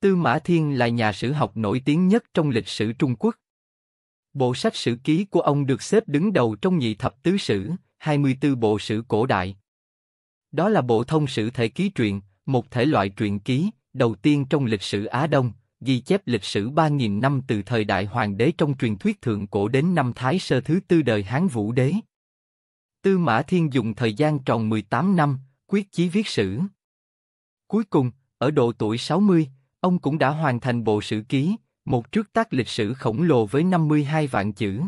Tư Mã Thiên là nhà sử học nổi tiếng nhất trong lịch sử Trung Quốc. Bộ sách sử ký của ông được xếp đứng đầu trong nhị thập tứ sử, 24 bộ sử cổ đại. Đó là bộ thông sử thể ký truyện, một thể loại truyện ký, đầu tiên trong lịch sử Á Đông, ghi chép lịch sử 3.000 năm từ thời đại hoàng đế trong truyền thuyết thượng cổ đến năm Thái Sơ thứ tư đời Hán Vũ Đế. Tư Mã Thiên dùng thời gian tròn 18 năm, quyết chí viết sử. Cuối cùng, ở độ tuổi 60, Ông cũng đã hoàn thành bộ sử ký, một trước tác lịch sử khổng lồ với 52 vạn chữ.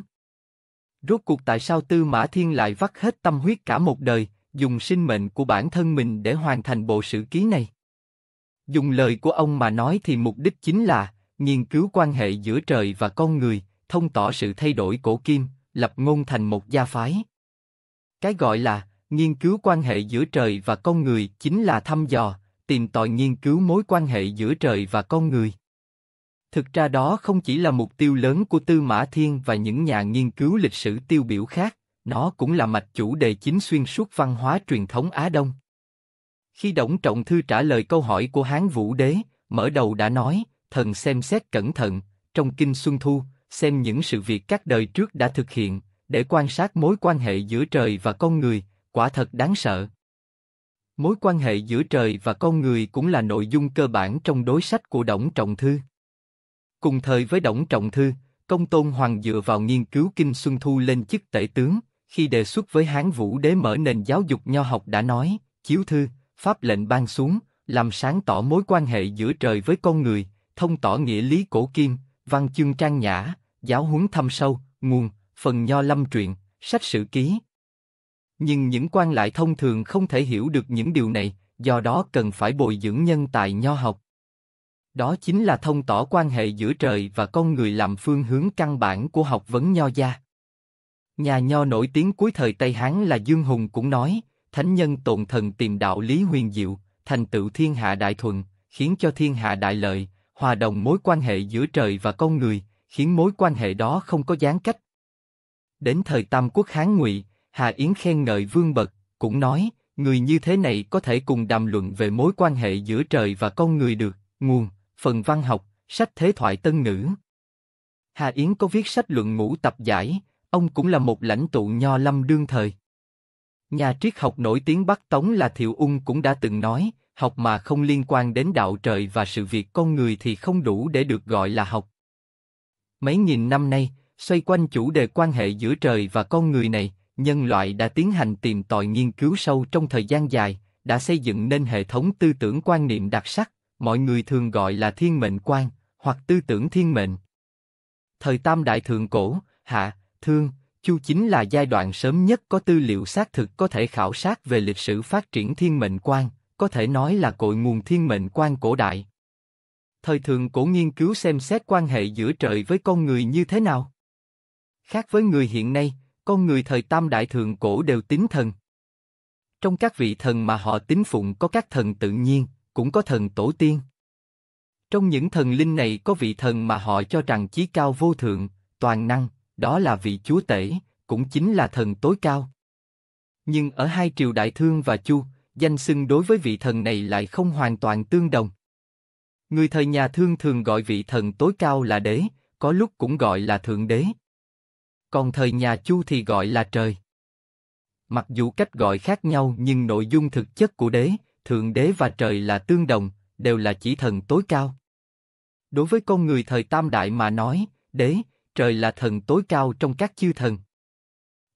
Rốt cuộc tại sao Tư Mã Thiên lại vắt hết tâm huyết cả một đời, dùng sinh mệnh của bản thân mình để hoàn thành bộ sử ký này? Dùng lời của ông mà nói thì mục đích chính là nghiên cứu quan hệ giữa trời và con người, thông tỏ sự thay đổi cổ kim, lập ngôn thành một gia phái. Cái gọi là nghiên cứu quan hệ giữa trời và con người chính là thăm dò, tìm tòi nghiên cứu mối quan hệ giữa trời và con người. Thực ra đó không chỉ là mục tiêu lớn của Tư Mã Thiên và những nhà nghiên cứu lịch sử tiêu biểu khác, nó cũng là mạch chủ đề chính xuyên suốt văn hóa truyền thống Á Đông. Khi Đổng Trọng Thư trả lời câu hỏi của Hán Vũ Đế, mở đầu đã nói, thần xem xét cẩn thận, trong Kinh Xuân Thu, xem những sự việc các đời trước đã thực hiện, để quan sát mối quan hệ giữa trời và con người, quả thật đáng sợ. Mối quan hệ giữa trời và con người cũng là nội dung cơ bản trong đối sách của Đổng Trọng Thư. Cùng thời với Đổng Trọng Thư, Công Tôn Hoàng dựa vào nghiên cứu Kinh Xuân Thu lên chức tể tướng, khi đề xuất với Hán Vũ Đế mở nền giáo dục nho học đã nói, chiếu thư, pháp lệnh ban xuống, làm sáng tỏ mối quan hệ giữa trời với con người, thông tỏ nghĩa lý cổ kim, văn chương trang nhã, giáo huấn thâm sâu, nguồn, phần nho lâm truyện, sách sử ký, nhưng những quan lại thông thường không thể hiểu được những điều này, do đó cần phải bồi dưỡng nhân tài nho học. Đó chính là thông tỏ quan hệ giữa trời và con người làm phương hướng căn bản của học vấn nho gia. Nhà nho nổi tiếng cuối thời Tây Hán là Dương Hùng cũng nói, thánh nhân tồn thần tìm đạo lý huyền diệu, thành tựu thiên hạ đại thuận, khiến cho thiên hạ đại lợi, hòa đồng mối quan hệ giữa trời và con người, khiến mối quan hệ đó không có gián cách. Đến thời Tam Quốc Hán Ngụy, Hà Yến khen ngợi Vương bậc, cũng nói, người như thế này có thể cùng đàm luận về mối quan hệ giữa trời và con người được, nguồn, phần văn học, sách thế thoại tân ngữ. Hà Yến có viết sách luận ngũ tập giải, ông cũng là một lãnh tụ nho lâm đương thời. Nhà triết học nổi tiếng Bắc Tống là Thiệu Ung cũng đã từng nói, học mà không liên quan đến đạo trời và sự việc con người thì không đủ để được gọi là học. Mấy nghìn năm nay, xoay quanh chủ đề quan hệ giữa trời và con người này, nhân loại đã tiến hành tìm tòi nghiên cứu sâu trong thời gian dài, đã xây dựng nên hệ thống tư tưởng quan niệm đặc sắc, mọi người thường gọi là thiên mệnh quan, hoặc tư tưởng thiên mệnh. Thời Tam Đại Thượng Cổ, Hạ, Thương, Chu chính là giai đoạn sớm nhất có tư liệu xác thực có thể khảo sát về lịch sử phát triển thiên mệnh quan, có thể nói là cội nguồn thiên mệnh quan cổ đại. Thời Thượng Cổ nghiên cứu xem xét quan hệ giữa trời với con người như thế nào. Khác với người hiện nay, con người thời tam đại thượng cổ đều tín thần. Trong các vị thần mà họ tín phụng có các thần tự nhiên, cũng có thần tổ tiên. Trong những thần linh này có vị thần mà họ cho rằng chí cao vô thượng, toàn năng, đó là vị chúa tể, cũng chính là thần tối cao. Nhưng ở hai triều Đại Thương và Chu, danh xưng đối với vị thần này lại không hoàn toàn tương đồng. Người thời nhà Thương thường gọi vị thần tối cao là đế, có lúc cũng gọi là thượng đế còn thời nhà Chu thì gọi là trời. Mặc dù cách gọi khác nhau nhưng nội dung thực chất của đế, thượng đế và trời là tương đồng, đều là chỉ thần tối cao. Đối với con người thời Tam Đại mà nói, đế, trời là thần tối cao trong các chư thần.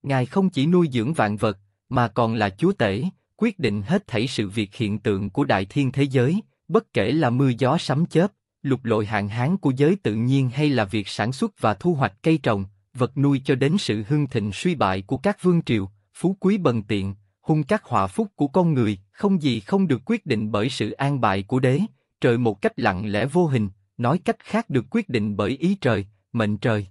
Ngài không chỉ nuôi dưỡng vạn vật, mà còn là chúa tể, quyết định hết thảy sự việc hiện tượng của đại thiên thế giới, bất kể là mưa gió sấm chớp, lục lội hạn hán của giới tự nhiên hay là việc sản xuất và thu hoạch cây trồng, vật nuôi cho đến sự hưng thịnh suy bại của các vương triều, phú quý bần tiện, hung các họa phúc của con người, không gì không được quyết định bởi sự an bài của đế, trời một cách lặng lẽ vô hình, nói cách khác được quyết định bởi ý trời, mệnh trời.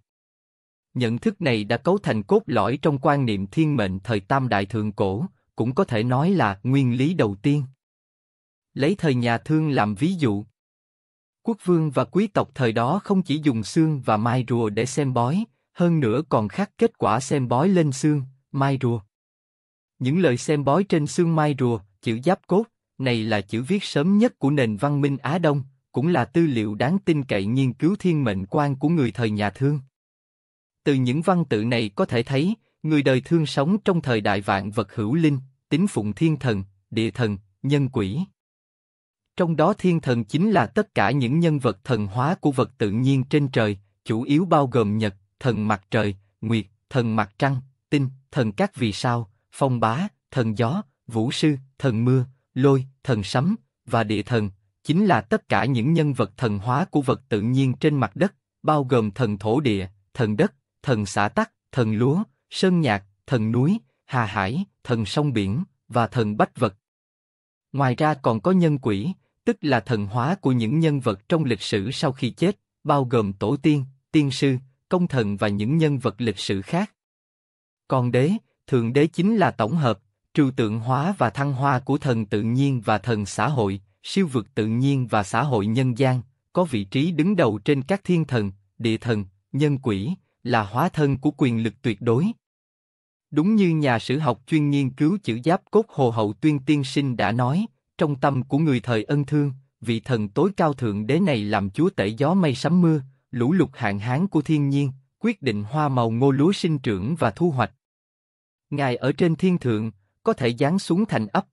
Nhận thức này đã cấu thành cốt lõi trong quan niệm thiên mệnh thời Tam Đại Thượng Cổ, cũng có thể nói là nguyên lý đầu tiên. Lấy thời nhà thương làm ví dụ. Quốc vương và quý tộc thời đó không chỉ dùng xương và mai rùa để xem bói, hơn nữa còn khắc kết quả xem bói lên xương, mai rùa. Những lời xem bói trên xương mai rùa, chữ giáp cốt, này là chữ viết sớm nhất của nền văn minh Á Đông, cũng là tư liệu đáng tin cậy nghiên cứu thiên mệnh quan của người thời nhà thương. Từ những văn tự này có thể thấy, người đời thương sống trong thời đại vạn vật hữu linh, tính phụng thiên thần, địa thần, nhân quỷ. Trong đó thiên thần chính là tất cả những nhân vật thần hóa của vật tự nhiên trên trời, chủ yếu bao gồm nhật, thần mặt trời, nguyệt, thần mặt trăng, tinh, thần các vì sao, phong bá, thần gió, vũ sư, thần mưa, lôi, thần sấm và địa thần chính là tất cả những nhân vật thần hóa của vật tự nhiên trên mặt đất, bao gồm thần thổ địa, thần đất, thần xã tắc, thần lúa, sơn nhạc, thần núi, hà hải, thần sông biển và thần bách vật. Ngoài ra còn có nhân quỷ, tức là thần hóa của những nhân vật trong lịch sử sau khi chết, bao gồm tổ tiên, tiên sư, công thần và những nhân vật lịch sử khác. Còn đế, thượng đế chính là tổng hợp, trừ tượng hóa và thăng hoa của thần tự nhiên và thần xã hội, siêu vượt tự nhiên và xã hội nhân gian, có vị trí đứng đầu trên các thiên thần, địa thần, nhân quỷ, là hóa thân của quyền lực tuyệt đối. Đúng như nhà sử học chuyên nghiên cứu chữ giáp cốt Hồ Hậu Tuyên Tiên Sinh đã nói, trong tâm của người thời ân thương, vị thần tối cao thượng đế này làm chúa tể gió mây sấm mưa, lũ lụt hạn hán của thiên nhiên, quyết định hoa màu ngô lúa sinh trưởng và thu hoạch. Ngài ở trên thiên thượng, có thể giáng xuống thành ấp.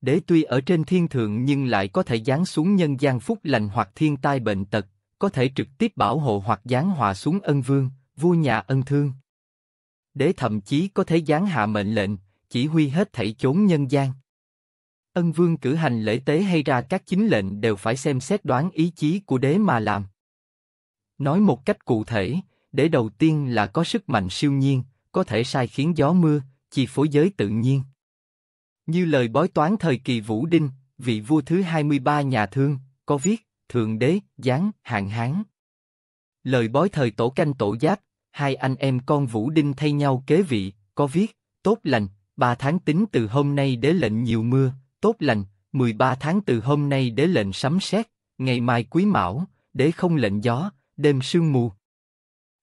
Đế tuy ở trên thiên thượng nhưng lại có thể giáng xuống nhân gian phúc lành hoặc thiên tai bệnh tật, có thể trực tiếp bảo hộ hoặc giáng hòa xuống ân vương, vua nhà ân thương. Đế thậm chí có thể giáng hạ mệnh lệnh, chỉ huy hết thảy chốn nhân gian. Ân vương cử hành lễ tế hay ra các chính lệnh đều phải xem xét đoán ý chí của đế mà làm. Nói một cách cụ thể, để đầu tiên là có sức mạnh siêu nhiên, có thể sai khiến gió mưa, chi phối giới tự nhiên. Như lời bói toán thời kỳ Vũ Đinh, vị vua thứ 23 nhà Thương, có viết, Thượng Đế, Giáng, Hạn Hán. Lời bói thời Tổ Canh Tổ Giáp, hai anh em con Vũ Đinh thay nhau kế vị, có viết, tốt lành, ba tháng tính từ hôm nay để lệnh nhiều mưa, tốt lành, 13 tháng từ hôm nay để lệnh sấm sét, ngày mai quý mão, để không lệnh gió, đêm sương mù.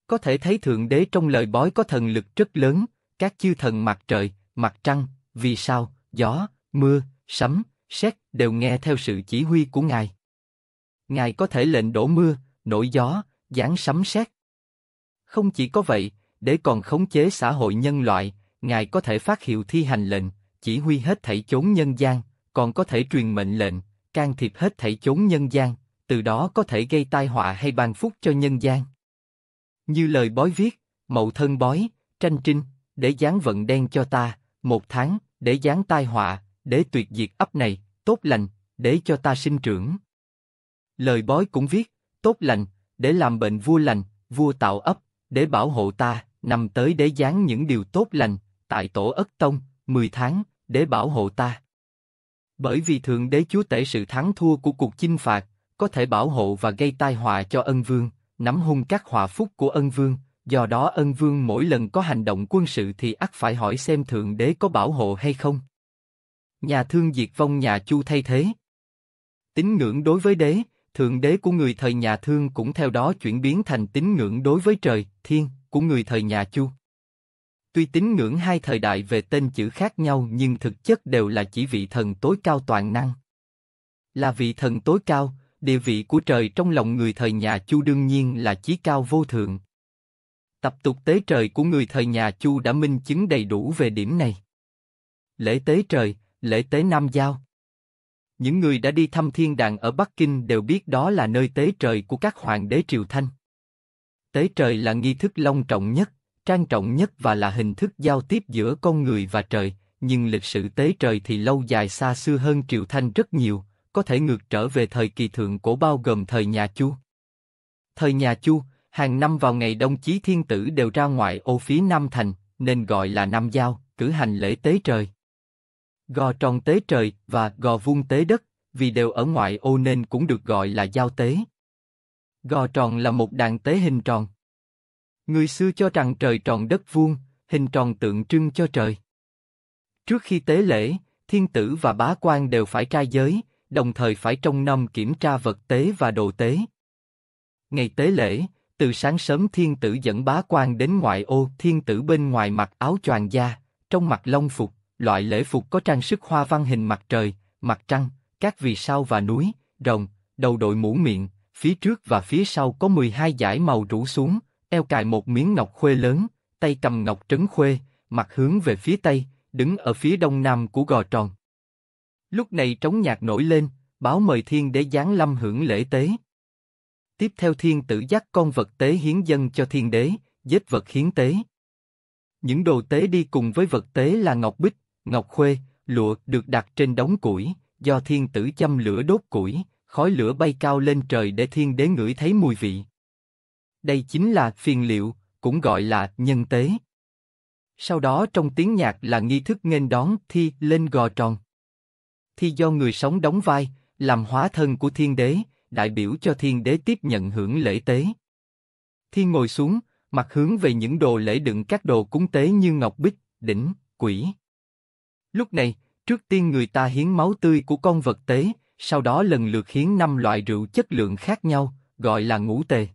Có thể thấy Thượng Đế trong lời bói có thần lực rất lớn, các chư thần mặt trời, mặt trăng, vì sao, gió, mưa, sấm, sét đều nghe theo sự chỉ huy của Ngài. Ngài có thể lệnh đổ mưa, nổi gió, giáng sấm sét. Không chỉ có vậy, để còn khống chế xã hội nhân loại, Ngài có thể phát hiệu thi hành lệnh, chỉ huy hết thảy chốn nhân gian, còn có thể truyền mệnh lệnh, can thiệp hết thảy chốn nhân gian, từ đó có thể gây tai họa hay ban phúc cho nhân gian. Như lời bói viết, mậu thân bói, tranh trinh, để dán vận đen cho ta, một tháng, để dán tai họa, để tuyệt diệt ấp này, tốt lành, để cho ta sinh trưởng. Lời bói cũng viết, tốt lành, để làm bệnh vua lành, vua tạo ấp, để bảo hộ ta, nằm tới để dán những điều tốt lành, tại tổ ất tông, 10 tháng, để bảo hộ ta. Bởi vì Thượng Đế Chúa Tể sự thắng thua của cuộc chinh phạt, có thể bảo hộ và gây tai họa cho ân vương, nắm hung các hòa phúc của ân vương, do đó ân vương mỗi lần có hành động quân sự thì ắt phải hỏi xem thượng đế có bảo hộ hay không. Nhà thương diệt vong nhà chu thay thế. Tín ngưỡng đối với đế, thượng đế của người thời nhà thương cũng theo đó chuyển biến thành tín ngưỡng đối với trời, thiên, của người thời nhà chu. Tuy tín ngưỡng hai thời đại về tên chữ khác nhau nhưng thực chất đều là chỉ vị thần tối cao toàn năng. Là vị thần tối cao, địa vị của trời trong lòng người thời nhà Chu đương nhiên là chí cao vô thượng. Tập tục tế trời của người thời nhà Chu đã minh chứng đầy đủ về điểm này. Lễ tế trời, lễ tế Nam Giao Những người đã đi thăm thiên đàng ở Bắc Kinh đều biết đó là nơi tế trời của các hoàng đế triều Thanh. Tế trời là nghi thức long trọng nhất, trang trọng nhất và là hình thức giao tiếp giữa con người và trời, nhưng lịch sử tế trời thì lâu dài xa xưa hơn triều Thanh rất nhiều, có thể ngược trở về thời kỳ thượng cổ bao gồm thời nhà Chu. Thời nhà Chu, hàng năm vào ngày Đông Chí Thiên Tử đều ra ngoại ô phía Nam Thành, nên gọi là Nam Giao, cử hành lễ tế trời. Gò tròn tế trời và gò vuông tế đất, vì đều ở ngoại ô nên cũng được gọi là giao tế. Gò tròn là một đàn tế hình tròn. Người xưa cho rằng trời tròn đất vuông, hình tròn tượng trưng cho trời. Trước khi tế lễ, thiên tử và bá quan đều phải trai giới, đồng thời phải trong năm kiểm tra vật tế và đồ tế. Ngày tế lễ, từ sáng sớm thiên tử dẫn bá quan đến ngoại ô, thiên tử bên ngoài mặc áo choàng da, trong mặt long phục, loại lễ phục có trang sức hoa văn hình mặt trời, mặt trăng, các vì sao và núi, rồng, đầu đội mũ miệng, phía trước và phía sau có 12 dải màu rủ xuống, eo cài một miếng ngọc khuê lớn, tay cầm ngọc trấn khuê, mặt hướng về phía tây, đứng ở phía đông nam của gò tròn. Lúc này trống nhạc nổi lên, báo mời thiên đế giáng lâm hưởng lễ tế. Tiếp theo thiên tử dắt con vật tế hiến dân cho thiên đế, giết vật hiến tế. Những đồ tế đi cùng với vật tế là ngọc bích, ngọc khuê, lụa được đặt trên đống củi, do thiên tử châm lửa đốt củi, khói lửa bay cao lên trời để thiên đế ngửi thấy mùi vị. Đây chính là phiền liệu, cũng gọi là nhân tế. Sau đó trong tiếng nhạc là nghi thức nghênh đón thi lên gò tròn thì do người sống đóng vai, làm hóa thân của thiên đế, đại biểu cho thiên đế tiếp nhận hưởng lễ tế. Thiên ngồi xuống, mặt hướng về những đồ lễ đựng các đồ cúng tế như ngọc bích, đỉnh, quỷ. Lúc này, trước tiên người ta hiến máu tươi của con vật tế, sau đó lần lượt hiến năm loại rượu chất lượng khác nhau, gọi là ngũ tề.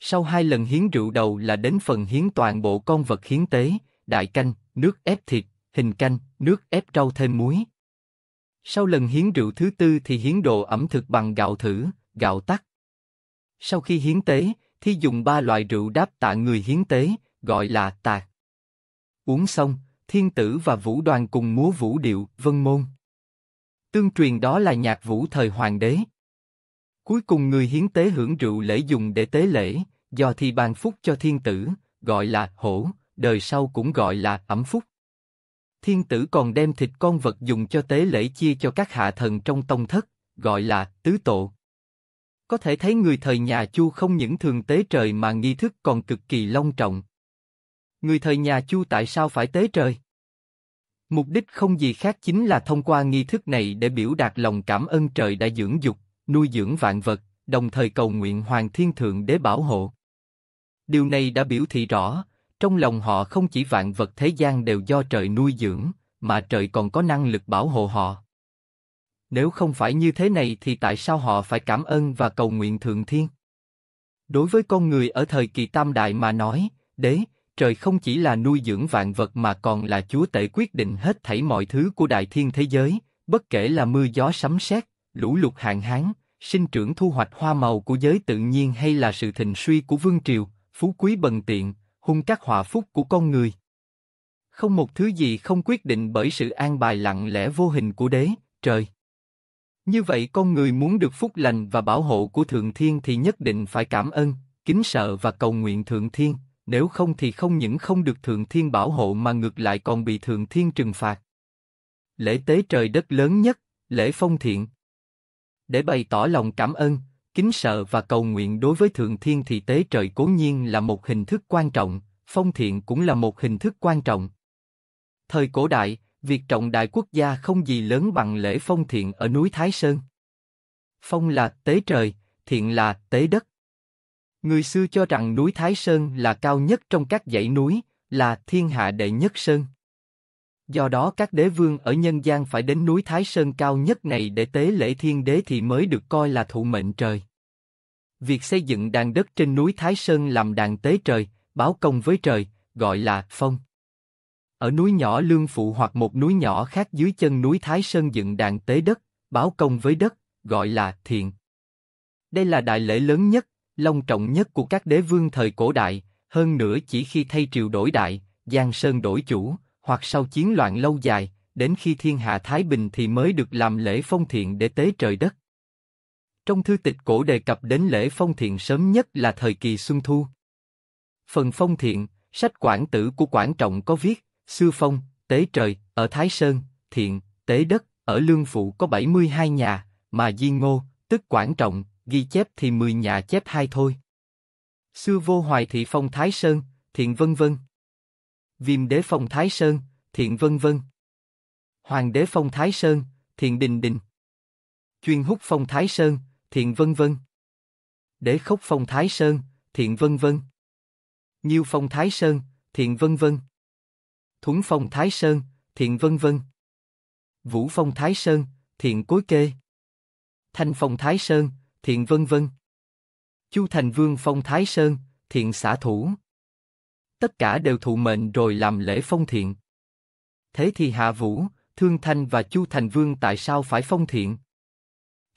Sau hai lần hiến rượu đầu là đến phần hiến toàn bộ con vật hiến tế, đại canh, nước ép thịt, hình canh, nước ép rau thêm muối, sau lần hiến rượu thứ tư thì hiến đồ ẩm thực bằng gạo thử, gạo tắc. Sau khi hiến tế, thì dùng ba loại rượu đáp tạ người hiến tế, gọi là tạc. Uống xong, thiên tử và vũ đoàn cùng múa vũ điệu, vân môn. Tương truyền đó là nhạc vũ thời hoàng đế. Cuối cùng người hiến tế hưởng rượu lễ dùng để tế lễ, do thì ban phúc cho thiên tử, gọi là hổ, đời sau cũng gọi là ẩm phúc thiên tử còn đem thịt con vật dùng cho tế lễ chia cho các hạ thần trong tông thất, gọi là tứ tổ. Có thể thấy người thời nhà Chu không những thường tế trời mà nghi thức còn cực kỳ long trọng. Người thời nhà Chu tại sao phải tế trời? Mục đích không gì khác chính là thông qua nghi thức này để biểu đạt lòng cảm ơn trời đã dưỡng dục, nuôi dưỡng vạn vật, đồng thời cầu nguyện Hoàng Thiên Thượng để bảo hộ. Điều này đã biểu thị rõ, trong lòng họ không chỉ vạn vật thế gian đều do trời nuôi dưỡng, mà trời còn có năng lực bảo hộ họ. Nếu không phải như thế này thì tại sao họ phải cảm ơn và cầu nguyện thượng thiên? Đối với con người ở thời kỳ tam đại mà nói, đế, trời không chỉ là nuôi dưỡng vạn vật mà còn là chúa tể quyết định hết thảy mọi thứ của đại thiên thế giới, bất kể là mưa gió sấm sét, lũ lụt hạn hán, sinh trưởng thu hoạch hoa màu của giới tự nhiên hay là sự thịnh suy của vương triều, phú quý bần tiện, hung các họa phúc của con người. Không một thứ gì không quyết định bởi sự an bài lặng lẽ vô hình của đế, trời. Như vậy con người muốn được phúc lành và bảo hộ của Thượng Thiên thì nhất định phải cảm ơn, kính sợ và cầu nguyện Thượng Thiên, nếu không thì không những không được Thượng Thiên bảo hộ mà ngược lại còn bị Thượng Thiên trừng phạt. Lễ tế trời đất lớn nhất, lễ phong thiện. Để bày tỏ lòng cảm ơn, kính sợ và cầu nguyện đối với thượng thiên thì tế trời cố nhiên là một hình thức quan trọng, phong thiện cũng là một hình thức quan trọng. Thời cổ đại, việc trọng đại quốc gia không gì lớn bằng lễ phong thiện ở núi Thái Sơn. Phong là tế trời, thiện là tế đất. Người xưa cho rằng núi Thái Sơn là cao nhất trong các dãy núi, là thiên hạ đệ nhất sơn. Do đó các đế vương ở nhân gian phải đến núi Thái Sơn cao nhất này để tế lễ thiên đế thì mới được coi là thụ mệnh trời. Việc xây dựng đàn đất trên núi Thái Sơn làm đàn tế trời, báo công với trời, gọi là phong. Ở núi nhỏ Lương Phụ hoặc một núi nhỏ khác dưới chân núi Thái Sơn dựng đàn tế đất, báo công với đất, gọi là thiện. Đây là đại lễ lớn nhất, long trọng nhất của các đế vương thời cổ đại, hơn nữa chỉ khi thay triều đổi đại, Giang Sơn đổi chủ, hoặc sau chiến loạn lâu dài, đến khi thiên hạ thái bình thì mới được làm lễ phong thiện để tế trời đất. Trong thư tịch cổ đề cập đến lễ phong thiện sớm nhất là thời kỳ xuân thu. Phần phong thiện, sách quản tử của Quản Trọng có viết, sư phong, tế trời, ở Thái Sơn, thiện, tế đất, ở Lương Phụ có 72 nhà, mà Di Ngô, tức Quản Trọng, ghi chép thì 10 nhà chép hai thôi. Sư vô hoài thị phong Thái Sơn, thiện vân vân. Viêm đế phong Thái Sơn, thiện vân vân. Hoàng đế phong Thái Sơn, thiện đình đình. Chuyên hút phong Thái Sơn, thiện vân vân. Đế khốc phong Thái Sơn, thiện vân vân. Nhiêu phong Thái Sơn, thiện vân vân. Thuấn phong Thái Sơn, thiện vân vân. Vũ phong Thái Sơn, thiện cối kê. Thanh phong Thái Sơn, thiện vân vân. Chu Thành Vương phong Thái Sơn, thiện xã thủ tất cả đều thụ mệnh rồi làm lễ phong thiện. Thế thì Hạ Vũ, Thương Thanh và Chu Thành Vương tại sao phải phong thiện?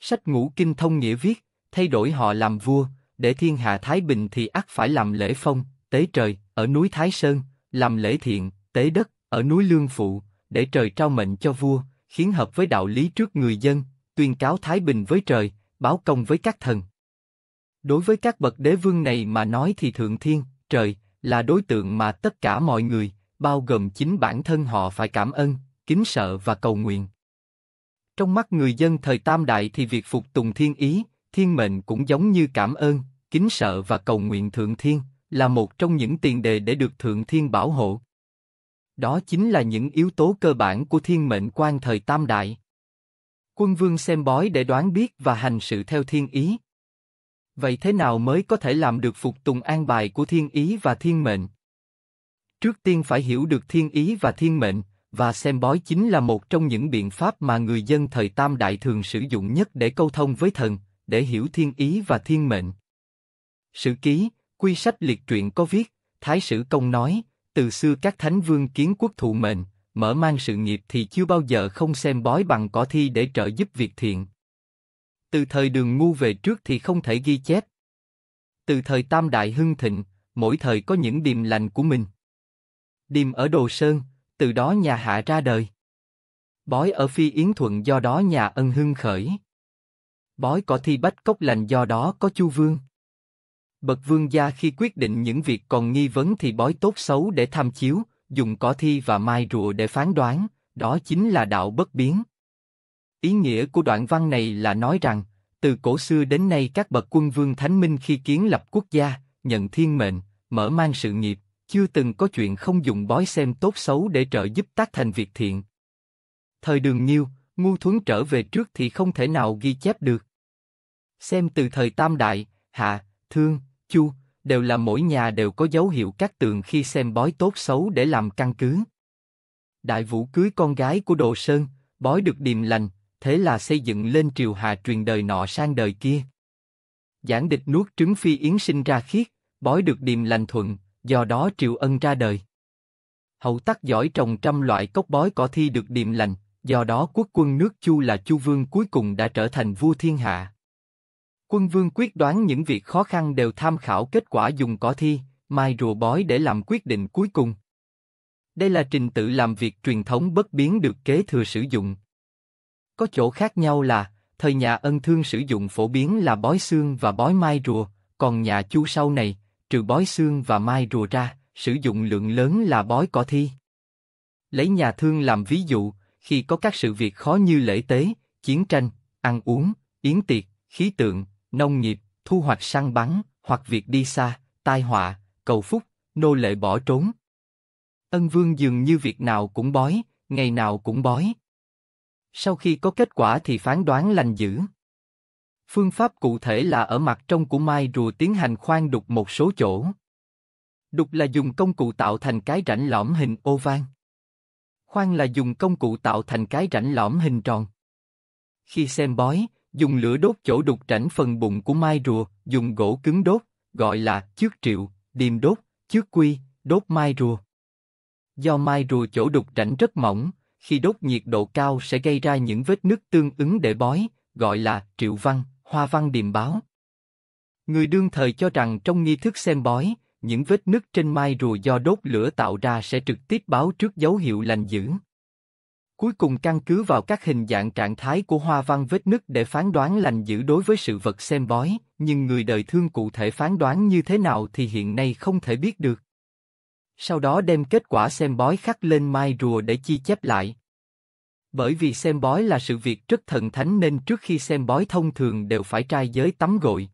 Sách ngũ kinh thông nghĩa viết, thay đổi họ làm vua, để thiên hạ Thái Bình thì ắt phải làm lễ phong, tế trời, ở núi Thái Sơn, làm lễ thiện, tế đất, ở núi Lương Phụ, để trời trao mệnh cho vua, khiến hợp với đạo lý trước người dân, tuyên cáo Thái Bình với trời, báo công với các thần. Đối với các bậc đế vương này mà nói thì thượng thiên, trời, là đối tượng mà tất cả mọi người, bao gồm chính bản thân họ phải cảm ơn, kính sợ và cầu nguyện. Trong mắt người dân thời Tam Đại thì việc phục tùng thiên ý, thiên mệnh cũng giống như cảm ơn, kính sợ và cầu nguyện thượng thiên, là một trong những tiền đề để được thượng thiên bảo hộ. Đó chính là những yếu tố cơ bản của thiên mệnh quan thời Tam Đại. Quân vương xem bói để đoán biết và hành sự theo thiên ý, Vậy thế nào mới có thể làm được phục tùng an bài của thiên ý và thiên mệnh? Trước tiên phải hiểu được thiên ý và thiên mệnh, và xem bói chính là một trong những biện pháp mà người dân thời Tam Đại thường sử dụng nhất để câu thông với thần, để hiểu thiên ý và thiên mệnh. Sử ký, quy sách liệt truyện có viết, Thái sử công nói, từ xưa các thánh vương kiến quốc thụ mệnh, mở mang sự nghiệp thì chưa bao giờ không xem bói bằng cỏ thi để trợ giúp việc thiện. Từ thời đường ngu về trước thì không thể ghi chép. Từ thời tam đại hưng thịnh, mỗi thời có những điềm lành của mình. Điềm ở Đồ Sơn, từ đó nhà hạ ra đời. Bói ở Phi Yến Thuận do đó nhà ân hưng khởi. Bói có thi bách cốc lành do đó có chu vương. Bậc vương gia khi quyết định những việc còn nghi vấn thì bói tốt xấu để tham chiếu, dùng có thi và mai rùa để phán đoán, đó chính là đạo bất biến. Ý nghĩa của đoạn văn này là nói rằng, từ cổ xưa đến nay các bậc quân vương thánh minh khi kiến lập quốc gia, nhận thiên mệnh, mở mang sự nghiệp, chưa từng có chuyện không dùng bói xem tốt xấu để trợ giúp tác thành việc thiện. Thời đường nhiêu, ngu thuấn trở về trước thì không thể nào ghi chép được. Xem từ thời Tam Đại, Hạ, Thương, Chu, đều là mỗi nhà đều có dấu hiệu các tường khi xem bói tốt xấu để làm căn cứ. Đại vũ cưới con gái của Đồ Sơn, bói được điềm lành, thế là xây dựng lên triều hà truyền đời nọ sang đời kia. Giảng địch nuốt trứng phi yến sinh ra khiết, bói được điềm lành thuận, do đó triều ân ra đời. Hậu tắc giỏi trồng trăm loại cốc bói cỏ thi được điềm lành, do đó quốc quân nước Chu là Chu Vương cuối cùng đã trở thành vua thiên hạ. Quân vương quyết đoán những việc khó khăn đều tham khảo kết quả dùng cỏ thi, mai rùa bói để làm quyết định cuối cùng. Đây là trình tự làm việc truyền thống bất biến được kế thừa sử dụng. Có chỗ khác nhau là, thời nhà ân thương sử dụng phổ biến là bói xương và bói mai rùa, còn nhà chu sau này, trừ bói xương và mai rùa ra, sử dụng lượng lớn là bói cỏ thi. Lấy nhà thương làm ví dụ, khi có các sự việc khó như lễ tế, chiến tranh, ăn uống, yến tiệc, khí tượng, nông nghiệp, thu hoạch săn bắn, hoặc việc đi xa, tai họa, cầu phúc, nô lệ bỏ trốn. Ân vương dường như việc nào cũng bói, ngày nào cũng bói. Sau khi có kết quả thì phán đoán lành dữ. Phương pháp cụ thể là ở mặt trong của mai rùa tiến hành khoan đục một số chỗ. Đục là dùng công cụ tạo thành cái rãnh lõm hình ô van. Khoan là dùng công cụ tạo thành cái rãnh lõm hình tròn. Khi xem bói, dùng lửa đốt chỗ đục rãnh phần bụng của mai rùa, dùng gỗ cứng đốt, gọi là trước triệu, điềm đốt, trước quy, đốt mai rùa. Do mai rùa chỗ đục rãnh rất mỏng, khi đốt nhiệt độ cao sẽ gây ra những vết nứt tương ứng để bói, gọi là triệu văn, hoa văn điềm báo. Người đương thời cho rằng trong nghi thức xem bói, những vết nứt trên mai rùa do đốt lửa tạo ra sẽ trực tiếp báo trước dấu hiệu lành dữ. Cuối cùng căn cứ vào các hình dạng trạng thái của hoa văn vết nứt để phán đoán lành dữ đối với sự vật xem bói, nhưng người đời thương cụ thể phán đoán như thế nào thì hiện nay không thể biết được sau đó đem kết quả xem bói khắc lên mai rùa để chi chép lại. Bởi vì xem bói là sự việc rất thần thánh nên trước khi xem bói thông thường đều phải trai giới tắm gội.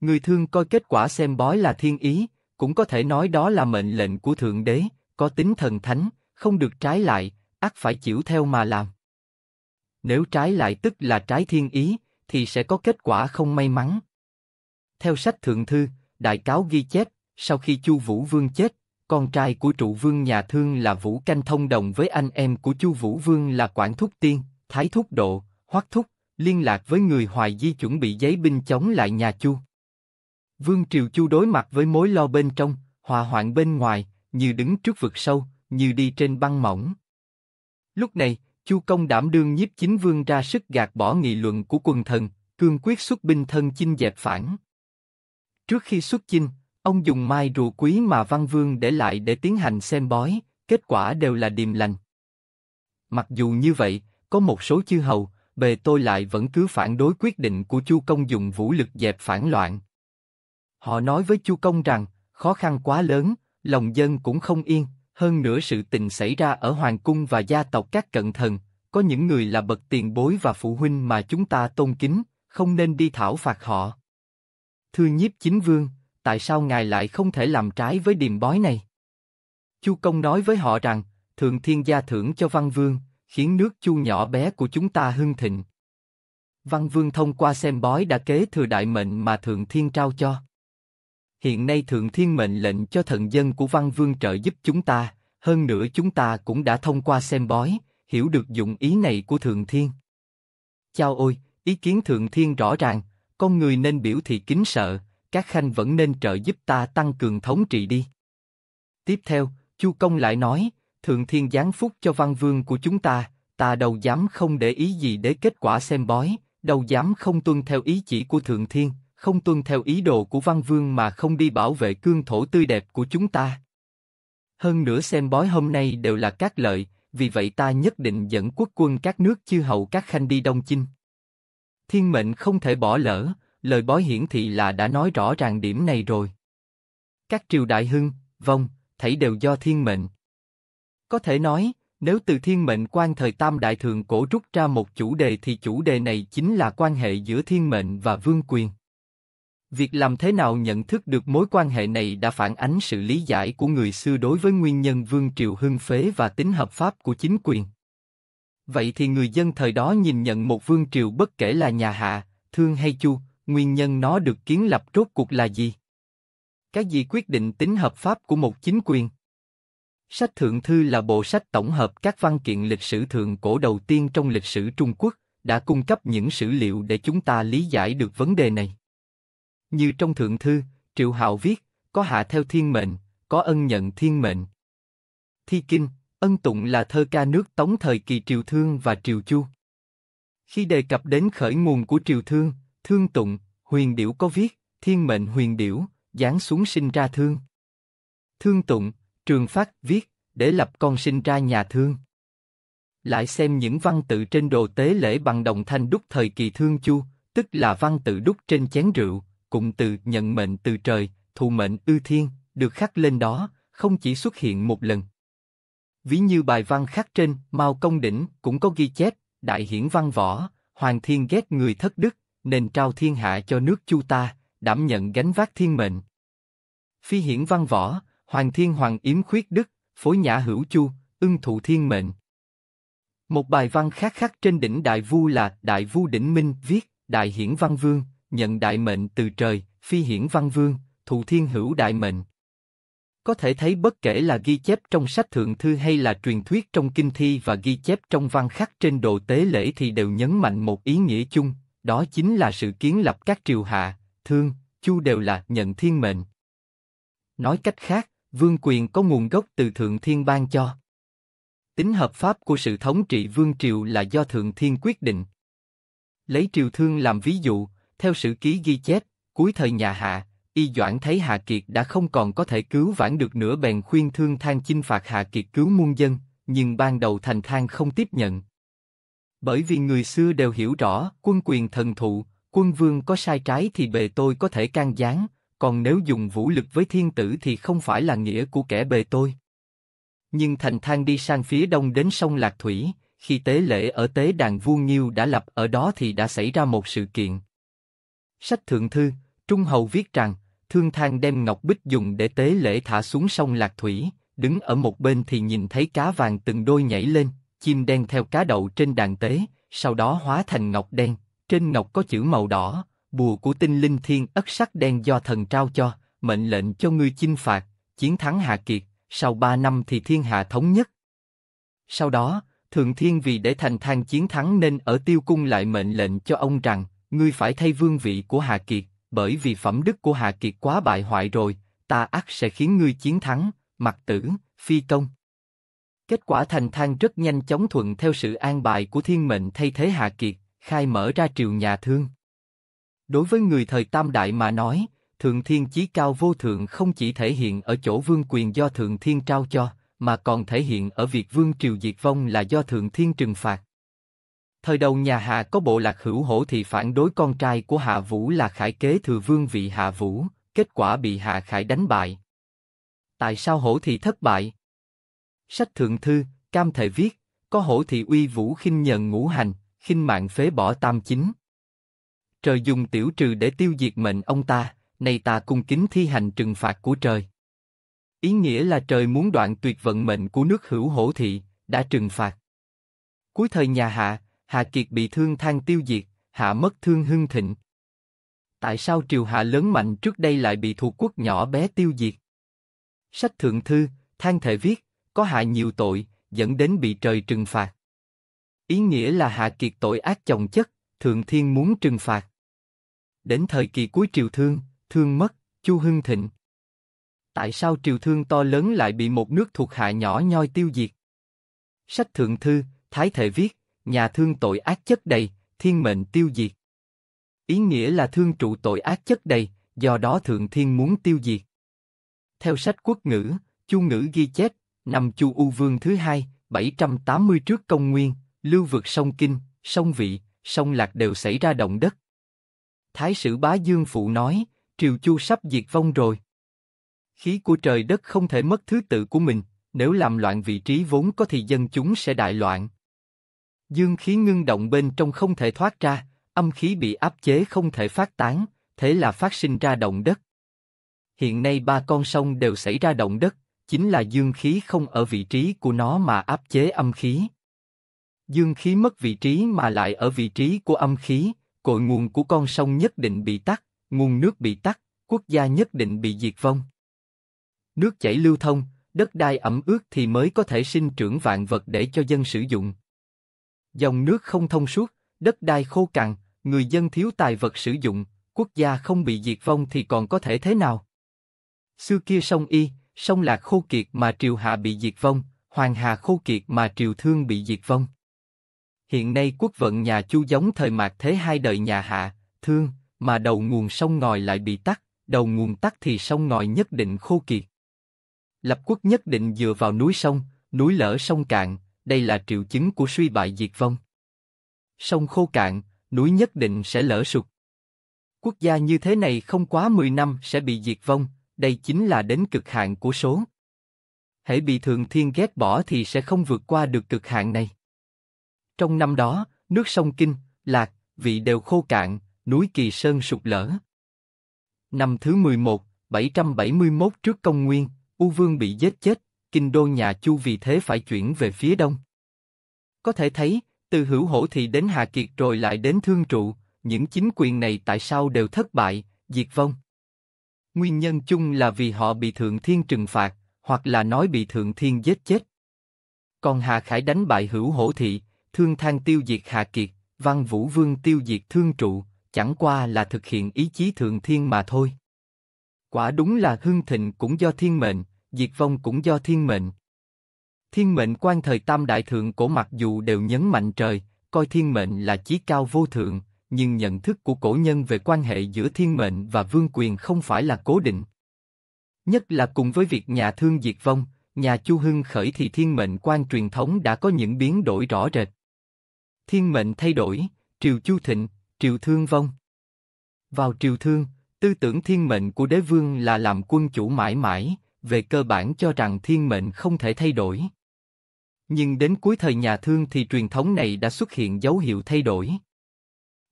Người thương coi kết quả xem bói là thiên ý, cũng có thể nói đó là mệnh lệnh của Thượng Đế, có tính thần thánh, không được trái lại, ác phải chịu theo mà làm. Nếu trái lại tức là trái thiên ý, thì sẽ có kết quả không may mắn. Theo sách Thượng Thư, Đại Cáo ghi chép, sau khi Chu Vũ Vương chết, con trai của trụ vương nhà thương là Vũ Canh thông đồng với anh em của Chu Vũ Vương là Quản Thúc Tiên, Thái Thúc Độ, Hoắc Thúc, liên lạc với người Hoài Di chuẩn bị giấy binh chống lại nhà Chu. Vương Triều Chu đối mặt với mối lo bên trong, hòa hoạn bên ngoài, như đứng trước vực sâu, như đi trên băng mỏng. Lúc này, Chu Công đảm đương nhiếp chính vương ra sức gạt bỏ nghị luận của quần thần, cương quyết xuất binh thân chinh dẹp phản. Trước khi xuất chinh, Ông dùng mai rùa quý mà Văn Vương để lại để tiến hành xem bói, kết quả đều là điềm lành. Mặc dù như vậy, có một số chư hầu, bề tôi lại vẫn cứ phản đối quyết định của Chu Công dùng vũ lực dẹp phản loạn. Họ nói với Chu Công rằng, khó khăn quá lớn, lòng dân cũng không yên, hơn nữa sự tình xảy ra ở hoàng cung và gia tộc các cận thần, có những người là bậc tiền bối và phụ huynh mà chúng ta tôn kính, không nên đi thảo phạt họ. Thưa nhiếp chính vương, tại sao ngài lại không thể làm trái với điềm bói này? Chu Công nói với họ rằng, Thượng Thiên Gia thưởng cho Văn Vương, khiến nước Chu nhỏ bé của chúng ta hưng thịnh. Văn Vương thông qua xem bói đã kế thừa đại mệnh mà Thượng Thiên trao cho. Hiện nay Thượng Thiên mệnh lệnh cho thần dân của Văn Vương trợ giúp chúng ta, hơn nữa chúng ta cũng đã thông qua xem bói, hiểu được dụng ý này của Thượng Thiên. Chao ôi, ý kiến Thượng Thiên rõ ràng, con người nên biểu thị kính sợ, các khanh vẫn nên trợ giúp ta tăng cường thống trị đi. Tiếp theo, Chu Công lại nói, Thượng Thiên giáng phúc cho văn vương của chúng ta, ta đâu dám không để ý gì để kết quả xem bói, đâu dám không tuân theo ý chỉ của Thượng Thiên, không tuân theo ý đồ của văn vương mà không đi bảo vệ cương thổ tươi đẹp của chúng ta. Hơn nữa xem bói hôm nay đều là các lợi, vì vậy ta nhất định dẫn quốc quân các nước chư hầu các khanh đi Đông Chinh. Thiên mệnh không thể bỏ lỡ, lời bói hiển thị là đã nói rõ ràng điểm này rồi. Các triều đại hưng, vong, thảy đều do thiên mệnh. Có thể nói, nếu từ thiên mệnh quan thời tam đại thường cổ rút ra một chủ đề thì chủ đề này chính là quan hệ giữa thiên mệnh và vương quyền. Việc làm thế nào nhận thức được mối quan hệ này đã phản ánh sự lý giải của người xưa đối với nguyên nhân vương triều hưng phế và tính hợp pháp của chính quyền. Vậy thì người dân thời đó nhìn nhận một vương triều bất kể là nhà Hạ, Thương hay Chu, nguyên nhân nó được kiến lập rốt cuộc là gì? Cái gì quyết định tính hợp pháp của một chính quyền? Sách Thượng Thư là bộ sách tổng hợp các văn kiện lịch sử thượng cổ đầu tiên trong lịch sử Trung Quốc, đã cung cấp những sử liệu để chúng ta lý giải được vấn đề này. Như trong Thượng Thư, Triệu Hạo viết, có hạ theo thiên mệnh, có ân nhận thiên mệnh. Thi Kinh, ân tụng là thơ ca nước Tống thời kỳ Triều Thương và Triều Chu. Khi đề cập đến khởi nguồn của Triều Thương, Thương tụng, huyền điểu có viết, thiên mệnh huyền điểu, giáng xuống sinh ra thương. Thương tụng, trường phát viết, để lập con sinh ra nhà thương. Lại xem những văn tự trên đồ tế lễ bằng đồng thanh đúc thời kỳ thương chu, tức là văn tự đúc trên chén rượu, cùng từ nhận mệnh từ trời, thụ mệnh ư thiên, được khắc lên đó, không chỉ xuất hiện một lần. Ví như bài văn khắc trên Mao Công Đỉnh cũng có ghi chép, Đại Hiển Văn Võ, Hoàng Thiên ghét người thất đức, nên trao thiên hạ cho nước Chu ta, đảm nhận gánh vác thiên mệnh. Phi hiển văn võ, hoàng thiên hoàng yếm khuyết đức, phối nhã hữu chu, ưng thụ thiên mệnh. Một bài văn khác khác trên đỉnh Đại Vu là Đại Vu Đỉnh Minh viết Đại Hiển Văn Vương, nhận đại mệnh từ trời, phi hiển văn vương, thụ thiên hữu đại mệnh. Có thể thấy bất kể là ghi chép trong sách thượng thư hay là truyền thuyết trong kinh thi và ghi chép trong văn khắc trên đồ tế lễ thì đều nhấn mạnh một ý nghĩa chung, đó chính là sự kiến lập các triều hạ, thương, chu đều là nhận thiên mệnh. Nói cách khác, vương quyền có nguồn gốc từ thượng thiên ban cho. Tính hợp pháp của sự thống trị vương triều là do thượng thiên quyết định. Lấy triều thương làm ví dụ, theo sử ký ghi chép, cuối thời nhà Hạ, Y Doãn thấy Hạ Kiệt đã không còn có thể cứu vãn được nữa bèn khuyên thương than chinh phạt Hạ Kiệt cứu muôn dân, nhưng ban đầu thành than không tiếp nhận, bởi vì người xưa đều hiểu rõ, quân quyền thần thụ, quân vương có sai trái thì bề tôi có thể can gián, còn nếu dùng vũ lực với thiên tử thì không phải là nghĩa của kẻ bề tôi. Nhưng thành thang đi sang phía đông đến sông Lạc Thủy, khi tế lễ ở tế đàn vuông nhiêu đã lập ở đó thì đã xảy ra một sự kiện. Sách Thượng Thư, Trung Hầu viết rằng, Thương Thang đem ngọc bích dùng để tế lễ thả xuống sông Lạc Thủy, đứng ở một bên thì nhìn thấy cá vàng từng đôi nhảy lên, chim đen theo cá đậu trên đàn tế, sau đó hóa thành ngọc đen, trên ngọc có chữ màu đỏ, bùa của tinh linh thiên ất sắc đen do thần trao cho, mệnh lệnh cho ngươi chinh phạt, chiến thắng Hạ Kiệt, sau ba năm thì thiên hạ thống nhất. Sau đó, Thượng Thiên vì để thành thang chiến thắng nên ở tiêu cung lại mệnh lệnh cho ông rằng, ngươi phải thay vương vị của Hạ Kiệt, bởi vì phẩm đức của Hạ Kiệt quá bại hoại rồi, ta ắt sẽ khiến ngươi chiến thắng, mặc tử, phi công. Kết quả thành thang rất nhanh chóng thuận theo sự an bài của thiên mệnh thay thế Hạ Kiệt, khai mở ra triều nhà thương. Đối với người thời Tam Đại mà nói, Thượng Thiên Chí Cao Vô Thượng không chỉ thể hiện ở chỗ vương quyền do Thượng Thiên trao cho, mà còn thể hiện ở việc vương triều diệt vong là do Thượng Thiên trừng phạt. Thời đầu nhà Hạ có bộ lạc hữu hổ thì phản đối con trai của Hạ Vũ là Khải kế thừa vương vị Hạ Vũ, kết quả bị Hạ Khải đánh bại. Tại sao hổ thì thất bại? Sách thượng thư, cam thể viết, có hổ thị uy vũ khinh nhận ngũ hành, khinh mạng phế bỏ tam chính. Trời dùng tiểu trừ để tiêu diệt mệnh ông ta, nay ta cung kính thi hành trừng phạt của trời. Ý nghĩa là trời muốn đoạn tuyệt vận mệnh của nước hữu hổ thị, đã trừng phạt. Cuối thời nhà Hạ, Hạ Kiệt bị thương than tiêu diệt, Hạ mất thương hưng thịnh. Tại sao triều Hạ lớn mạnh trước đây lại bị thuộc quốc nhỏ bé tiêu diệt? Sách thượng thư, than thể viết, có hạ nhiều tội, dẫn đến bị trời trừng phạt. Ý nghĩa là hạ kiệt tội ác chồng chất, thượng thiên muốn trừng phạt. Đến thời kỳ cuối triều thương, thương mất, chu hưng thịnh. Tại sao triều thương to lớn lại bị một nước thuộc hạ nhỏ nhoi tiêu diệt? Sách thượng thư, Thái Thể viết, nhà thương tội ác chất đầy, thiên mệnh tiêu diệt. Ý nghĩa là thương trụ tội ác chất đầy, do đó thượng thiên muốn tiêu diệt. Theo sách quốc ngữ, chu ngữ ghi chép Năm Chu U Vương thứ hai, 780 trước công nguyên, lưu vực sông Kinh, sông Vị, sông Lạc đều xảy ra động đất. Thái sử Bá Dương Phụ nói, Triều Chu sắp diệt vong rồi. Khí của trời đất không thể mất thứ tự của mình, nếu làm loạn vị trí vốn có thì dân chúng sẽ đại loạn. Dương khí ngưng động bên trong không thể thoát ra, âm khí bị áp chế không thể phát tán, thế là phát sinh ra động đất. Hiện nay ba con sông đều xảy ra động đất, chính là dương khí không ở vị trí của nó mà áp chế âm khí. Dương khí mất vị trí mà lại ở vị trí của âm khí, cội nguồn của con sông nhất định bị tắt, nguồn nước bị tắt, quốc gia nhất định bị diệt vong. Nước chảy lưu thông, đất đai ẩm ướt thì mới có thể sinh trưởng vạn vật để cho dân sử dụng. Dòng nước không thông suốt, đất đai khô cằn, người dân thiếu tài vật sử dụng, quốc gia không bị diệt vong thì còn có thể thế nào? Xưa kia sông Y, sông lạc khô kiệt mà triều hạ bị diệt vong, hoàng hà khô kiệt mà triều thương bị diệt vong. Hiện nay quốc vận nhà Chu giống thời mạc thế hai đời nhà hạ, thương, mà đầu nguồn sông ngòi lại bị tắt, đầu nguồn tắt thì sông ngòi nhất định khô kiệt. Lập quốc nhất định dựa vào núi sông, núi lở sông cạn, đây là triệu chứng của suy bại diệt vong. Sông khô cạn, núi nhất định sẽ lở sụt. Quốc gia như thế này không quá 10 năm sẽ bị diệt vong, đây chính là đến cực hạn của số. Hễ bị thường thiên ghét bỏ thì sẽ không vượt qua được cực hạn này. Trong năm đó, nước sông Kinh, Lạc, Vị đều khô cạn, núi Kỳ Sơn sụp lở. Năm thứ 11, 771 trước công nguyên, U Vương bị giết chết, kinh đô nhà Chu vì thế phải chuyển về phía đông. Có thể thấy, từ hữu hổ thì đến Hà Kiệt rồi lại đến Thương Trụ, những chính quyền này tại sao đều thất bại, diệt vong. Nguyên nhân chung là vì họ bị Thượng Thiên trừng phạt, hoặc là nói bị Thượng Thiên giết chết. Còn Hà Khải đánh bại hữu hổ thị, thương thang tiêu diệt Hà Kiệt, văn vũ vương tiêu diệt thương trụ, chẳng qua là thực hiện ý chí Thượng Thiên mà thôi. Quả đúng là hưng thịnh cũng do thiên mệnh, diệt vong cũng do thiên mệnh. Thiên mệnh quan thời tam đại thượng cổ mặc dù đều nhấn mạnh trời, coi thiên mệnh là chí cao vô thượng, nhưng nhận thức của cổ nhân về quan hệ giữa thiên mệnh và vương quyền không phải là cố định. Nhất là cùng với việc nhà thương diệt vong, nhà Chu Hưng khởi thì thiên mệnh quan truyền thống đã có những biến đổi rõ rệt. Thiên mệnh thay đổi, triều Chu Thịnh, triều Thương vong. Vào triều Thương, tư tưởng thiên mệnh của đế vương là làm quân chủ mãi mãi, về cơ bản cho rằng thiên mệnh không thể thay đổi. Nhưng đến cuối thời nhà Thương thì truyền thống này đã xuất hiện dấu hiệu thay đổi.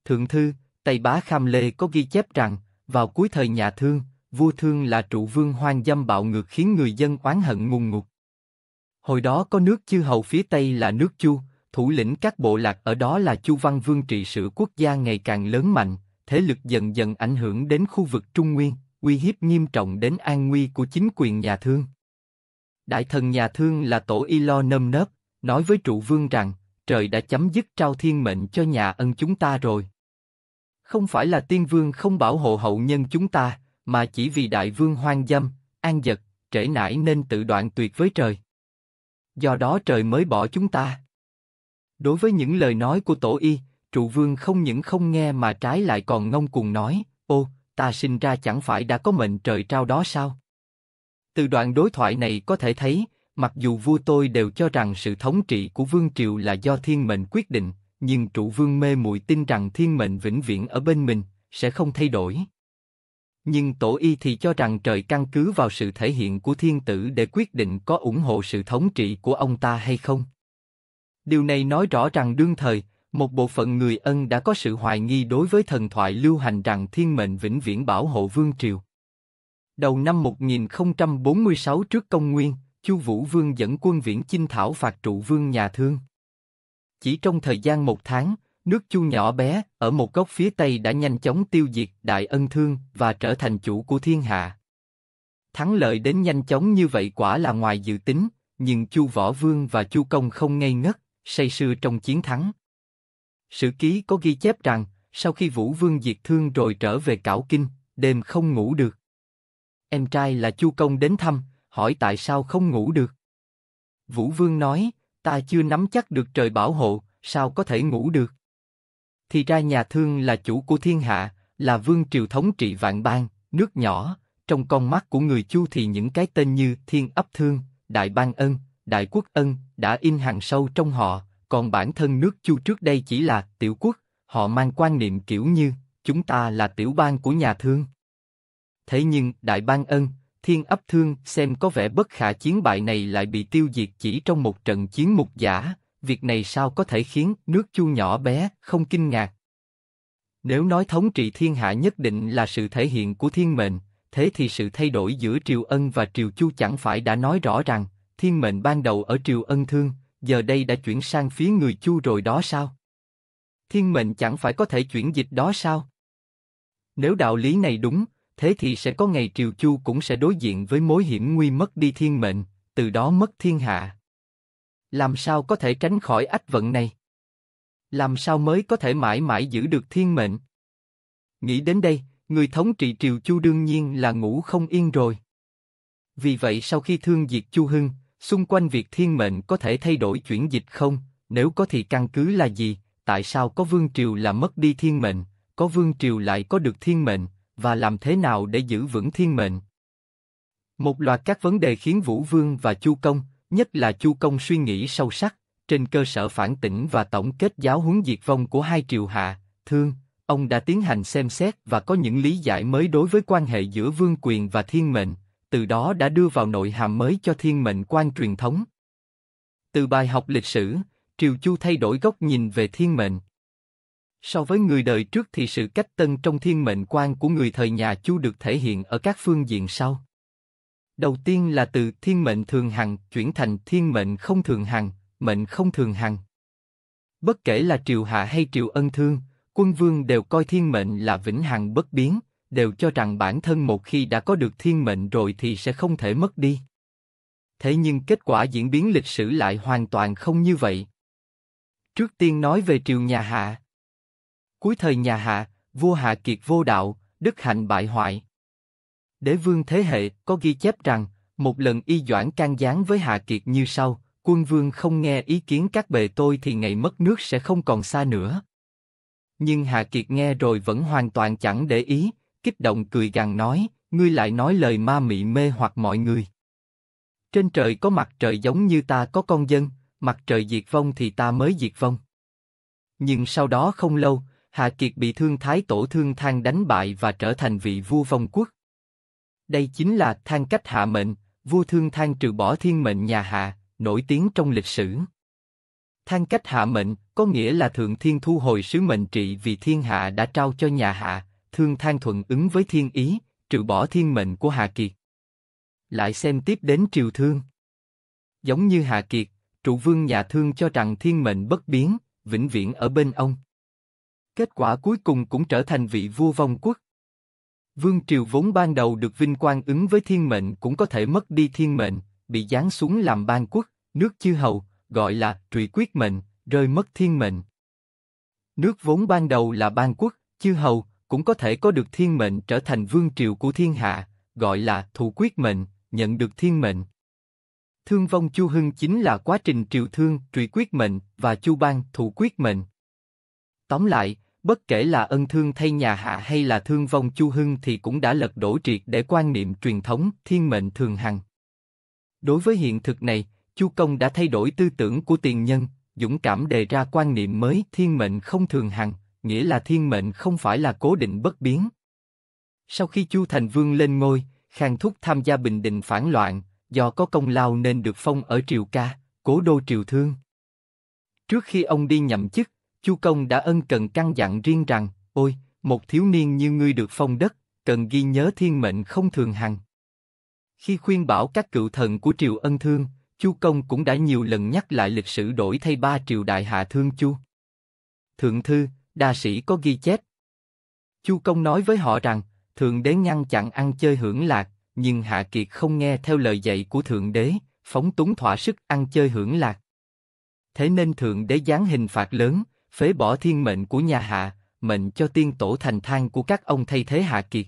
Thượng thư, Tây Bá Kham Lê có ghi chép rằng, vào cuối thời nhà Thương, vua Thương là trụ vương hoang dâm bạo ngược khiến người dân oán hận ngùng ngục. Hồi đó có nước chư hầu phía Tây là nước Chu, thủ lĩnh các bộ lạc ở đó là Chu Văn Vương trị sự quốc gia ngày càng lớn mạnh, thế lực dần dần ảnh hưởng đến khu vực Trung Nguyên, uy hiếp nghiêm trọng đến an nguy của chính quyền nhà Thương. Đại thần nhà Thương là tổ y lo nơm nớp, nói với trụ vương rằng, trời đã chấm dứt trao thiên mệnh cho nhà ân chúng ta rồi. Không phải là tiên vương không bảo hộ hậu nhân chúng ta, mà chỉ vì đại vương hoang dâm, an giật, trễ nải nên tự đoạn tuyệt với trời. Do đó trời mới bỏ chúng ta. Đối với những lời nói của tổ y, trụ vương không những không nghe mà trái lại còn ngông cuồng nói, ô, ta sinh ra chẳng phải đã có mệnh trời trao đó sao? Từ đoạn đối thoại này có thể thấy, mặc dù vua tôi đều cho rằng sự thống trị của vương triều là do thiên mệnh quyết định, nhưng trụ vương mê muội tin rằng thiên mệnh vĩnh viễn ở bên mình, sẽ không thay đổi. Nhưng tổ y thì cho rằng trời căn cứ vào sự thể hiện của thiên tử để quyết định có ủng hộ sự thống trị của ông ta hay không. Điều này nói rõ rằng đương thời, một bộ phận người ân đã có sự hoài nghi đối với thần thoại lưu hành rằng thiên mệnh vĩnh viễn bảo hộ vương triều. Đầu năm 1046 trước công nguyên, Chu Vũ Vương dẫn quân viễn chinh thảo phạt trụ vương nhà thương. Chỉ trong thời gian một tháng, nước Chu nhỏ bé ở một góc phía Tây đã nhanh chóng tiêu diệt Đại Ân Thương và trở thành chủ của thiên hạ. Thắng lợi đến nhanh chóng như vậy quả là ngoài dự tính, nhưng Chu Võ Vương và Chu Công không ngây ngất, say sưa trong chiến thắng. Sử ký có ghi chép rằng, sau khi Vũ Vương diệt thương rồi trở về Cảo Kinh, đêm không ngủ được. Em trai là Chu Công đến thăm, hỏi tại sao không ngủ được. Vũ Vương nói, ta chưa nắm chắc được trời bảo hộ, sao có thể ngủ được? Thì ra nhà thương là chủ của thiên hạ, là vương triều thống trị vạn bang, nước nhỏ, trong con mắt của người Chu thì những cái tên như Thiên Ấp Thương, Đại Bang Ân, Đại Quốc Ân đã in hàng sâu trong họ, còn bản thân nước Chu trước đây chỉ là tiểu quốc, họ mang quan niệm kiểu như chúng ta là tiểu bang của nhà thương. Thế nhưng Đại Bang Ân, thiên ấp thương xem có vẻ bất khả chiến bại này lại bị tiêu diệt chỉ trong một trận chiến mục giả, việc này sao có thể khiến nước chu nhỏ bé không kinh ngạc. Nếu nói thống trị thiên hạ nhất định là sự thể hiện của thiên mệnh, thế thì sự thay đổi giữa triều ân và triều chu chẳng phải đã nói rõ rằng thiên mệnh ban đầu ở triều ân thương, giờ đây đã chuyển sang phía người chu rồi đó sao? Thiên mệnh chẳng phải có thể chuyển dịch đó sao? Nếu đạo lý này đúng, thế thì sẽ có ngày Triều Chu cũng sẽ đối diện với mối hiểm nguy mất đi thiên mệnh, từ đó mất thiên hạ. Làm sao có thể tránh khỏi ách vận này? Làm sao mới có thể mãi mãi giữ được thiên mệnh? Nghĩ đến đây, người thống trị Triều Chu đương nhiên là ngủ không yên rồi. Vì vậy sau khi thương diệt Chu Hưng, xung quanh việc thiên mệnh có thể thay đổi chuyển dịch không, nếu có thì căn cứ là gì, tại sao có vương triều là mất đi thiên mệnh, có vương triều lại có được thiên mệnh, và làm thế nào để giữ vững thiên mệnh. Một loạt các vấn đề khiến Vũ Vương và Chu Công, nhất là Chu Công suy nghĩ sâu sắc, trên cơ sở phản tỉnh và tổng kết giáo huấn diệt vong của hai triều hạ, thương, ông đã tiến hành xem xét và có những lý giải mới đối với quan hệ giữa vương quyền và thiên mệnh, từ đó đã đưa vào nội hàm mới cho thiên mệnh quan truyền thống. Từ bài học lịch sử, Triều Chu thay đổi góc nhìn về thiên mệnh, So với người đời trước thì sự cách tân trong thiên mệnh quan của người thời nhà Chu được thể hiện ở các phương diện sau. Đầu tiên là từ thiên mệnh thường hằng chuyển thành thiên mệnh không thường hằng, mệnh không thường hằng. Bất kể là triều hạ hay triều ân thương, quân vương đều coi thiên mệnh là vĩnh hằng bất biến, đều cho rằng bản thân một khi đã có được thiên mệnh rồi thì sẽ không thể mất đi. Thế nhưng kết quả diễn biến lịch sử lại hoàn toàn không như vậy. Trước tiên nói về triều nhà Hạ. Cuối thời nhà Hạ, vua Hạ Kiệt vô đạo, đức hạnh bại hoại. Đế vương thế hệ có ghi chép rằng, một lần y doãn can gián với Hạ Kiệt như sau, quân vương không nghe ý kiến các bề tôi thì ngày mất nước sẽ không còn xa nữa. Nhưng Hạ Kiệt nghe rồi vẫn hoàn toàn chẳng để ý, kích động cười gằn nói, ngươi lại nói lời ma mị mê hoặc mọi người. Trên trời có mặt trời giống như ta có con dân, mặt trời diệt vong thì ta mới diệt vong. Nhưng sau đó không lâu, Hạ Kiệt bị Thương Thái Tổ Thương Thang đánh bại và trở thành vị vua vong quốc. Đây chính là thang cách hạ mệnh, vua Thương Thang trừ bỏ thiên mệnh nhà Hạ, nổi tiếng trong lịch sử. Thang cách hạ mệnh có nghĩa là thượng thiên thu hồi sứ mệnh trị vì thiên hạ đã trao cho nhà Hạ, Thương Thang thuận ứng với thiên ý, trừ bỏ thiên mệnh của Hạ Kiệt. Lại xem tiếp đến triều thương. Giống như Hạ Kiệt, trụ vương nhà thương cho rằng thiên mệnh bất biến, vĩnh viễn ở bên ông kết quả cuối cùng cũng trở thành vị vua vong quốc. Vương triều vốn ban đầu được vinh quang ứng với thiên mệnh cũng có thể mất đi thiên mệnh, bị giáng xuống làm ban quốc, nước chư hầu, gọi là trụy quyết mệnh, rơi mất thiên mệnh. Nước vốn ban đầu là ban quốc, chư hầu, cũng có thể có được thiên mệnh trở thành vương triều của thiên hạ, gọi là thủ quyết mệnh, nhận được thiên mệnh. Thương vong Chu Hưng chính là quá trình triều thương, trụy quyết mệnh và Chu Ban thủ quyết mệnh. Tóm lại, bất kể là ân thương thay nhà hạ hay là thương vong chu hưng thì cũng đã lật đổ triệt để quan niệm truyền thống thiên mệnh thường hằng. Đối với hiện thực này, chu công đã thay đổi tư tưởng của tiền nhân, dũng cảm đề ra quan niệm mới thiên mệnh không thường hằng, nghĩa là thiên mệnh không phải là cố định bất biến. Sau khi chu thành vương lên ngôi, khang thúc tham gia bình định phản loạn, do có công lao nên được phong ở triều ca, cố đô triều thương. Trước khi ông đi nhậm chức, Chu Công đã ân cần căn dặn riêng rằng, ôi, một thiếu niên như ngươi được phong đất, cần ghi nhớ thiên mệnh không thường hằng. Khi khuyên bảo các cựu thần của triều ân thương, Chu Công cũng đã nhiều lần nhắc lại lịch sử đổi thay ba triều đại hạ thương Chu. Thượng thư, đa sĩ có ghi chép. Chu Công nói với họ rằng, Thượng đế ngăn chặn ăn chơi hưởng lạc, nhưng Hạ Kiệt không nghe theo lời dạy của Thượng đế, phóng túng thỏa sức ăn chơi hưởng lạc. Thế nên Thượng đế giáng hình phạt lớn, phế bỏ thiên mệnh của nhà Hạ, mệnh cho tiên tổ thành thang của các ông thay thế Hạ Kiệt.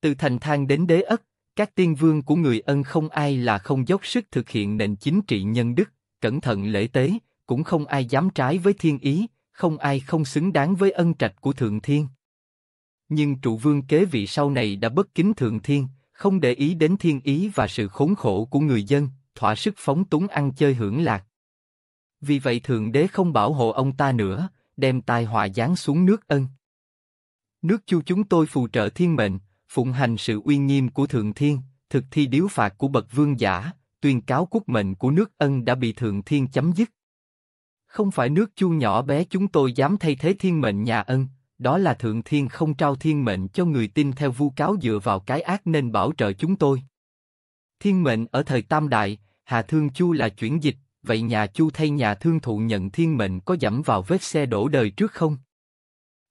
Từ thành thang đến đế ất, các tiên vương của người ân không ai là không dốc sức thực hiện nền chính trị nhân đức, cẩn thận lễ tế, cũng không ai dám trái với thiên ý, không ai không xứng đáng với ân trạch của thượng thiên. Nhưng trụ vương kế vị sau này đã bất kính thượng thiên, không để ý đến thiên ý và sự khốn khổ của người dân, thỏa sức phóng túng ăn chơi hưởng lạc vì vậy thượng đế không bảo hộ ông ta nữa, đem tai họa giáng xuống nước ân. Nước chu chúng tôi phù trợ thiên mệnh, phụng hành sự uy nghiêm của thượng thiên, thực thi điếu phạt của bậc vương giả, tuyên cáo quốc mệnh của nước ân đã bị thượng thiên chấm dứt. Không phải nước chu nhỏ bé chúng tôi dám thay thế thiên mệnh nhà ân, đó là thượng thiên không trao thiên mệnh cho người tin theo vu cáo dựa vào cái ác nên bảo trợ chúng tôi. Thiên mệnh ở thời tam đại, Hà Thương Chu là chuyển dịch, vậy nhà Chu thay nhà thương thụ nhận thiên mệnh có giảm vào vết xe đổ đời trước không?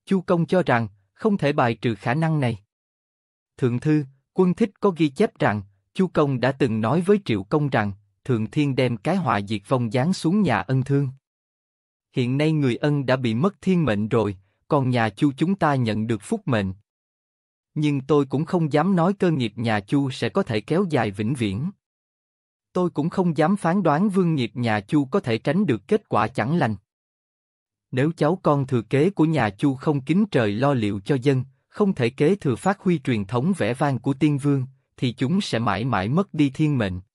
Chu Công cho rằng, không thể bài trừ khả năng này. Thượng thư, quân thích có ghi chép rằng, Chu Công đã từng nói với Triệu Công rằng, Thượng Thiên đem cái họa diệt vong giáng xuống nhà ân thương. Hiện nay người ân đã bị mất thiên mệnh rồi, còn nhà Chu chúng ta nhận được phúc mệnh. Nhưng tôi cũng không dám nói cơ nghiệp nhà Chu sẽ có thể kéo dài vĩnh viễn tôi cũng không dám phán đoán vương nghiệp nhà Chu có thể tránh được kết quả chẳng lành. Nếu cháu con thừa kế của nhà Chu không kính trời lo liệu cho dân, không thể kế thừa phát huy truyền thống vẻ vang của tiên vương, thì chúng sẽ mãi mãi mất đi thiên mệnh.